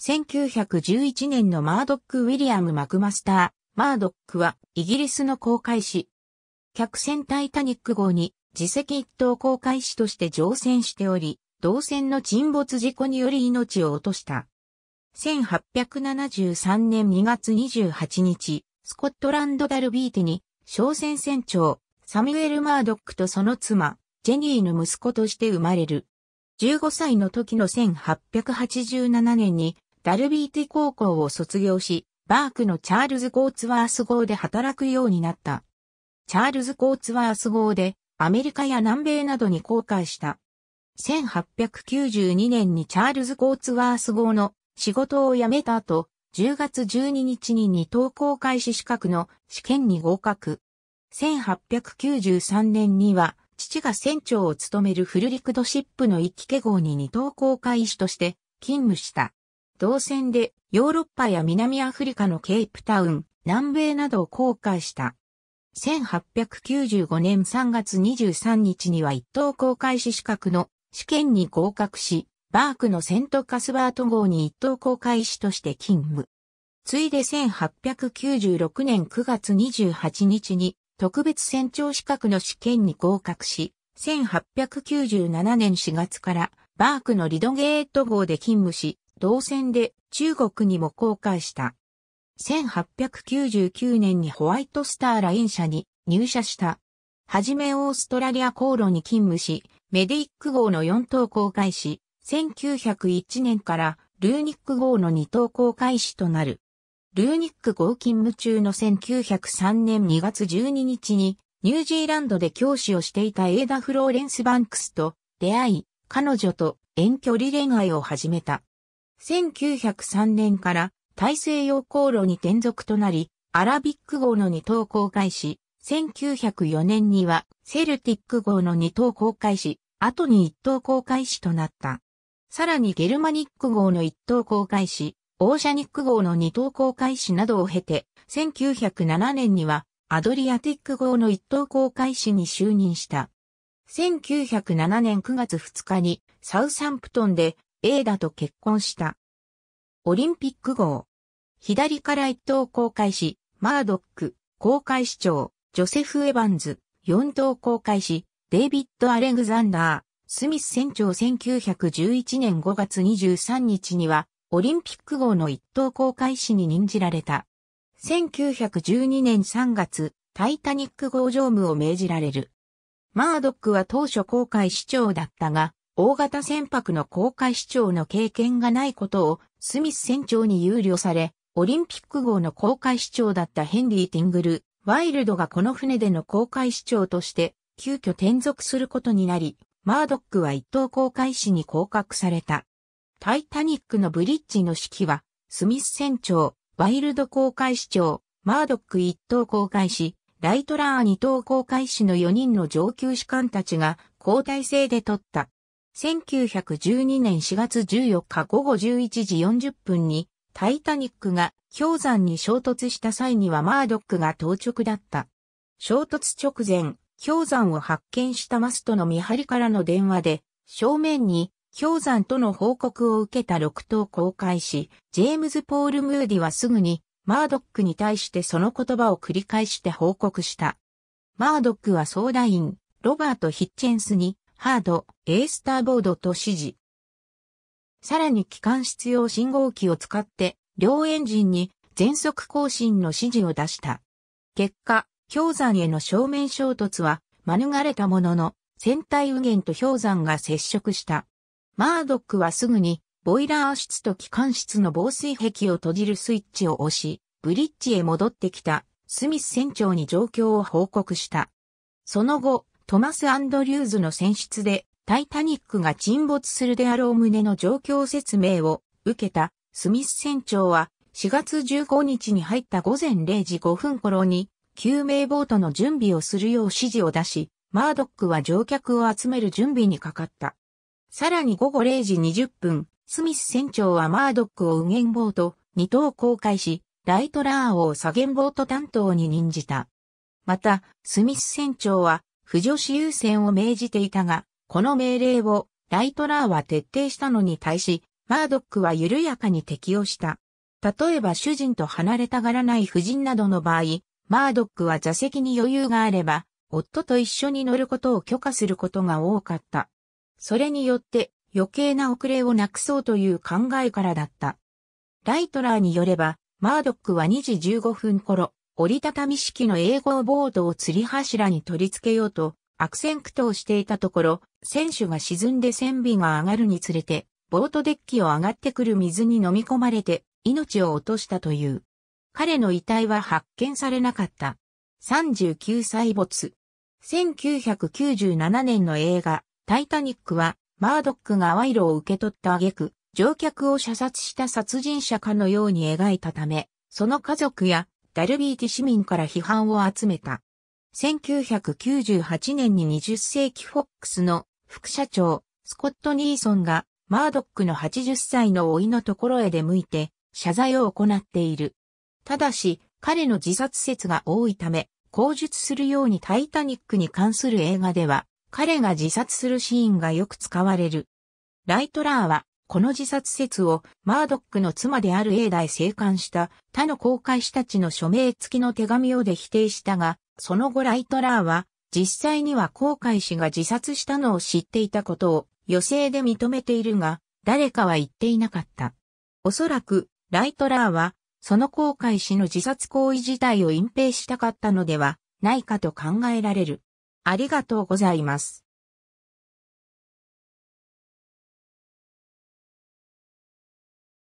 1911年のマードック・ウィリアム・マクマスター、マードックはイギリスの航海士。客船タイタニック号に自責一等航海士として乗船しており、同船の沈没事故により命を落とした。1873年2月28日、スコットランドダルビーテに、商船船長、サミュエル・マードックとその妻、ジェニーの息子として生まれる。15歳の時の1887年にダルビーティ高校を卒業し、バークのチャールズ・コーツワース号で働くようになった。チャールズ・コーツワース号でアメリカや南米などに航海した。1892年にチャールズ・コーツワース号の仕事を辞めた後、10月12日に二等航海士資格の試験に合格。1893年には、父が船長を務めるフルリクドシップの一気家号に二等航海士として勤務した。同船でヨーロッパや南アフリカのケープタウン、南米などを航海した。1895年3月23日には一等航海士資格の試験に合格し、バークのセントカスバート号に一等航海士として勤務。ついで1896年9月28日に特別船長資格の試験に合格し、1897年4月からバークのリドゲート号で勤務し、同戦で中国にも公開した。1899年にホワイトスターライン社に入社した。はじめオーストラリア航路に勤務し、メディック号の4等公開し、1901年からルーニック号の2等公開しとなる。ルーニック号勤務中の1903年2月12日に、ニュージーランドで教師をしていたエーダ・フローレンス・バンクスと出会い、彼女と遠距離恋愛を始めた。1903年から大西洋航路に転属となり、アラビック号の二等航海士、1904年にはセルティック号の二等航海士、後に一等航海士となった。さらにゲルマニック号の一等航海士、オーシャニック号の二等航海士などを経て、1907年にはアドリアティック号の一等航海士に就任した。1907年9月2日にサウサンプトンでエーダと結婚した。オリンピック号。左から一等公開し、マードック、公開市長、ジョセフ・エバンズ、四等公開し、デイビッド・アレグザンダー、スミス船長1911年5月23日には、オリンピック号の一等公開士に任じられた。1912年3月、タイタニック号乗務を命じられる。マードックは当初公開市長だったが、大型船舶の公開視聴の経験がないことをスミス船長に憂慮され、オリンピック号の公開視聴だったヘンリー・ティングル、ワイルドがこの船での公開視聴として、急遽転属することになり、マードックは一等公開士に降格された。タイタニックのブリッジの指揮は、スミス船長、ワイルド公開士長、マードック一等公開士、ライトラー二等公開士の4人の上級士官たちが交代制で取った。1912年4月14日午後11時40分にタイタニックが氷山に衝突した際にはマードックが当直だった。衝突直前、氷山を発見したマストの見張りからの電話で、正面に氷山との報告を受けた6を公開し、ジェームズ・ポール・ムーディはすぐにマードックに対してその言葉を繰り返して報告した。マードックは相談員、ロバート・ヒッチェンスにハード、エースターボードと指示。さらに機関室用信号機を使って、両エンジンに全速更新の指示を出した。結果、氷山への正面衝突は免れたものの、船体右舷と氷山が接触した。マードックはすぐに、ボイラー室と機関室の防水壁を閉じるスイッチを押し、ブリッジへ戻ってきたスミス船長に状況を報告した。その後、トマス・アンドリューズの選出で、タイタニックが沈没するであろう旨の状況説明を受けたスミス船長は4月15日に入った午前0時5分頃に救命ボートの準備をするよう指示を出し、マードックは乗客を集める準備にかかった。さらに午後0時20分、スミス船長はマードックを右舷ボート2等公開し、ライトラーを左舷ボート担当に任じた。また、スミス船長は不女子優先を命じていたが、この命令をライトラーは徹底したのに対し、マードックは緩やかに適用した。例えば主人と離れたがらない夫人などの場合、マードックは座席に余裕があれば、夫と一緒に乗ることを許可することが多かった。それによって余計な遅れをなくそうという考えからだった。ライトラーによれば、マードックは2時15分頃、折りたたみ式の英語ボードを吊り柱に取り付けようと悪戦苦闘していたところ、船首が沈んで船尾が上がるにつれて、ボートデッキを上がってくる水に飲み込まれて命を落としたという。彼の遺体は発見されなかった。39歳没。1997年の映画、タイタニックは、マードックが賄賂を受け取った挙句、乗客を射殺した殺人者かのように描いたため、その家族やダルビーティ市民から批判を集めた。1998年に20世紀フォックスの副社長、スコット・ニーソンが、マードックの80歳の老いのところへ出向いて、謝罪を行っている。ただし、彼の自殺説が多いため、口述するようにタイタニックに関する映画では、彼が自殺するシーンがよく使われる。ライトラーは、この自殺説をマードックの妻である英代生還した他の公開士たちの署名付きの手紙をで否定したが、その後ライトラーは実際には公開士が自殺したのを知っていたことを余生で認めているが、誰かは言っていなかった。おそらく、ライトラーは、その公開士の自殺行為自体を隠蔽したかったのではないかと考えられる。ありがとうございます。